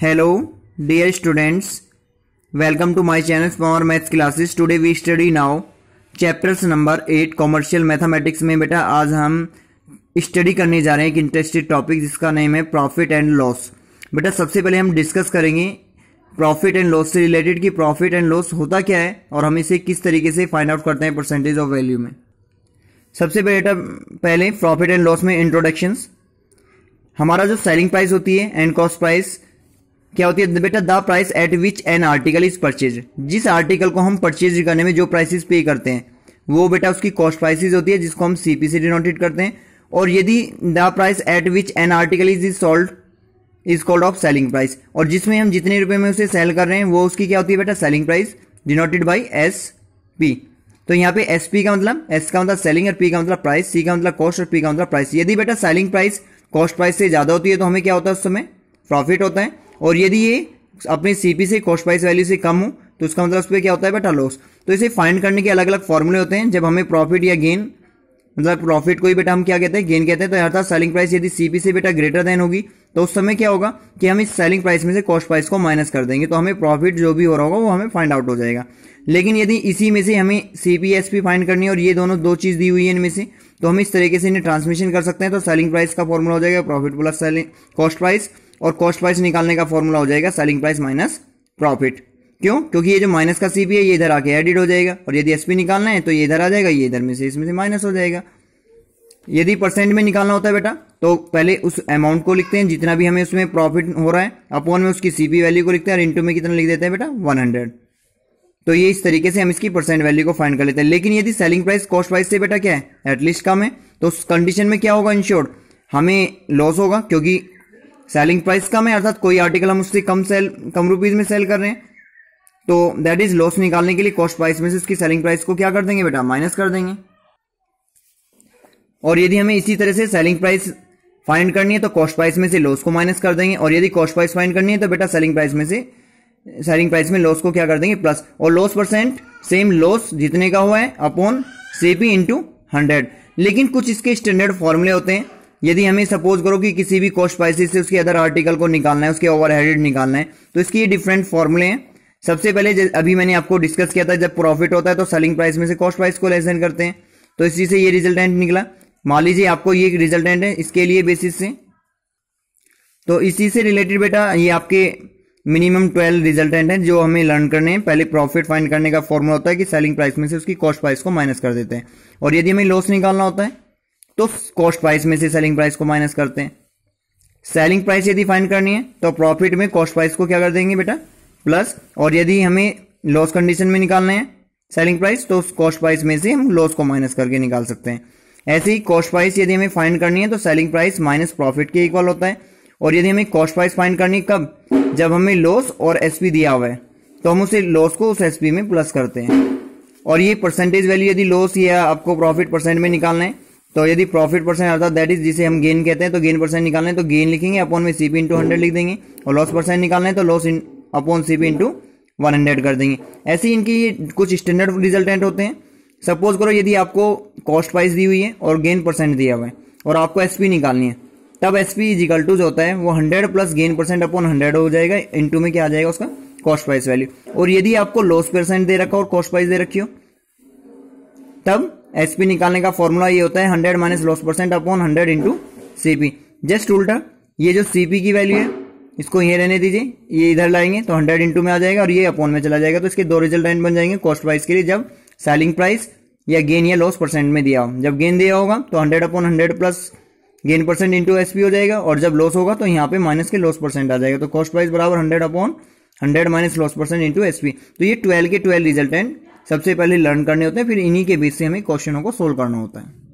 hello dear students welcome to my channel power maths classes today we study now chapters number eight commercial mathematics में बेटा आज हम study करने जा रहे हैं एक इंटरेस्टेड टॉपिक जिसका नेम है प्रॉफिट एंड लॉस बेटा सबसे पहले हम डिस्कस करेंगे प्रॉफिट एंड लॉस से रिलेटेड कि प्रॉफिट एंड लॉस होता क्या है और हम इसे किस तरीके से फाइंड आउट करते हैं परसेंटेज ऑफ वैल्यू में सबसे पहले बेटा पहले प्रॉफिट एंड लॉस में इंट्रोडक्शंस हमारा जो सेलिंग प्राइस होती है एंड कॉस्ट प्राइस क्या होती है बेटा the price at which an article is purchase जिस आर्टिकल को हम परचेज करने में जो प्राइसेस पे करते हैं वो बेटा उसकी कॉस्ट प्राइसेस होती है जिसको हम सीपी से डिनोटेट करते हैं और यदि the price at which an article is is sold is called of selling price और जिसमें हम जितने रुपए में उसे सेल कर रहे हैं वो उसकी क्या होती है बेटा selling price denoted by S P तो यहाँ पे एस पी का मतलब एस का मतलब सेलिंग और पी का मतलब प्राइस सी का मतलब कॉस्ट और पी का मतलब प्राइस यदि बेटा सेलिंग प्राइस कॉस्ट प्राइस से ज्यादा होती है तो हमें क्या होता है उस समय प्रॉफिट होता है और यदि ये अपने सीपी से कॉस्ट प्राइस वैल्यू से कम हो तो उसका मतलब उस पर क्या होता है बेटा लॉस तो इसे फाइंड करने के अलग अलग फॉर्मूले होते हैं जब हमें प्रॉफिट या गेन मतलब प्रॉफिट को ही बेटा हम क्या कहते हैं गेन कहते हैं तो अर्थात सेलिंग प्राइस यदि सीपी से बेटा ग्रेटर देन होगी तो उस समय क्या होगा कि हम इस सेलिंग प्राइस में से कॉस्ट प्राइस को माइनस कर देंगे तो हमें प्रॉफिट जो भी हो रहा होगा वो हमें फाइंड आउट हो जाएगा लेकिन यदि इसी में से हमें सीपीएसपी फाइंड करनी है और ये दोनों दो चीज दी हुई है इनमें से तो हम इस तरीके से इन्हें ट्रांसमिशन कर सकते हैं तो सेलिंग प्राइस का फॉर्मूला हो जाएगा profit plus selling cost price और कॉस्ट प्राइस निकालने का फॉर्मूला हो जाएगा सेलिंग प्राइस माइनस प्रॉफिट क्यों क्योंकि ये जो माइनस का सीपी है ये इधर आके एडिट हो जाएगा और यदि एसपी निकालना है तो ये इधर आ जाएगा ये इधर में से इसमें से माइनस हो जाएगा यदि परसेंट में निकालना होता है बेटा तो पहले उस अमाउंट को लिखते हैं जितना भी हमें उसमें प्रॉफिट हो रहा है अपॉन में उसकी सीपी वैल्यू को लिखते हैं और इंटू में कितना लिख देते हैं बेटा हंड्रेड तो ये इस तरीके से हम इसकी परसेंट वैल्यू को फाइंड कर लेते हैं लेकिन यदि सेलिंग प्राइस कॉस्ट प्राइस से बेटा क्या है एटलीस्ट कम है तो उस कंडीशन में क्या होगा इंश्योर्ड हमें लॉस होगा क्योंकि सेलिंग प्राइस कम है अर्थात कोई आर्टिकल हम उससे कम सेल कम रुपीज में सेल कर रहे हैं तो दैट इज लॉस निकालने के लिए कॉस्ट प्राइस में से उसकी सेलिंग प्राइस को क्या कर देंगे बेटा माइनस कर देंगे और यदि हमें इसी तरह से सेलिंग प्राइस फाइंड करनी है तो कॉस्ट प्राइस में से लॉस को माइनस कर देंगे और यदि कॉस्ट प्राइस फाइंड करनी है तो बेटा सेलिंग प्राइस में से सेलिंग प्राइस में लॉस को क्या कर देंगे प्लस और लॉस परसेंट सेम लॉस जितने का हुआ है अपॉन सीपी इंटू हंड्रेड लेकिन कुछ इसके स्टैंडर्ड फॉर्मूले होते हैं यदि हमें सपोज करो कि किसी भी कॉस्ट प्राइसिस से उसके अदर आर्टिकल को निकालना है उसके हेडेड निकालना है तो इसकी डिफरेंट फॉर्मूले हैं सबसे पहले अभी मैंने आपको डिस्कस किया था जब प्रॉफिट होता है तो सेलिंग प्राइस में से कॉस्ट प्राइस को लेसन करते हैं तो इसी से ये रिजल्टेंट निकला मान लीजिए आपको ये रिजल्टेंट है इसके लिए बेसिस से तो इसी से रिलेटेड बेटा ये आपके मिनिमम ट्वेल्व रिजल्टेंट हैं जो हमें लर्न करने हैं पहले प्रॉफिट फाइंड करने का फॉर्मूला होता है कि सेलिंग प्राइस में से उसकी कॉस्ट प्राइस को माइनस कर देते हैं और यदि हमें लॉस निकालना होता है तो कॉस्ट प्राइस में से सेलिंग प्राइस को माइनस करते हैं सेलिंग प्राइस यदि फाइंड करनी है तो प्रॉफिट में कॉस्ट प्राइस को क्या कर देंगे बेटा प्लस और यदि हमें लॉस कंडीशन में निकालना है सेलिंग प्राइस तो उस कॉस्ट प्राइस में से हम लॉस को माइनस करके निकाल सकते हैं ऐसे ही कॉस्ट प्राइस यदि हमें फाइंड करनी है तो सेलिंग प्राइस माइनस प्रॉफिट के इक्वल होता है और यदि हमें कॉस्ट प्राइस फाइंड करनी कब जब हमें लॉस और एस दिया हुआ है तो हम उसे लॉस को उस एस में प्लस करते हैं और ये परसेंटेज वैल्यू यदि लॉस या आपको प्रॉफिट परसेंट में निकालना है तो यदि प्रॉफिट परसेंट अर्थात दैट इज जिसे हम गेन कहते हैं तो गेन परसेंट निकालना है तो गेन लिखेंगे अपॉन में सीपी इंटू हंड्रेड लिख देंगे और लॉस परसेंट निकालना है तो loss upon CP into one hundred कर देंगे ऐसे ही इनकी कुछ स्टैंडर्ड रिजल्टेंट होते हैं सपोज करो यदि आपको कॉस्ट प्राइस दी हुई है और गेन परसेंट दिया हुआ है और आपको एस निकालनी है तब एस पी इजिकल टू जो होता है वो hundred plus gain percent upon hundred हो जाएगा इंटू में क्या आ जाएगा उसका कॉस्ट प्राइस वैल्यू और यदि आपको लॉस परसेंट दे रखा और कॉस्ट प्राइस दे रखी हो तब एस निकालने का फॉर्मूला ये होता है hundred minus loss percent upon hundred into C P just उल्टा ये जो सी की वैल्यू है इसको ये रहने दीजिए ये इधर लाएंगे तो हंड्रेड इंटू में आ जाएगा और ये अपॉन में चला जाएगा तो इसके दो रिजल्टेंट बन जाएंगे कॉस्ट प्राइस के लिए जब सेलिंग प्राइस या गेन या लॉस परसेंट में दिया हो जब गेन दिया होगा तो hundred upon hundred plus gain percent into S P हो जाएगा और जब लॉस होगा तो यहाँ पे माइनस के लॉस परसेंट आ जाएगा तो कॉस्ट प्राइस बराबर hundred upon hundred minus loss percent into S P तो ये ट्वेल्व के ट्वेल्व रिजल्टेंट सबसे पहले लर्न करने होते हैं फिर इन्हीं के बीच से हमें क्वेश्चनों को सोल्व करना होता है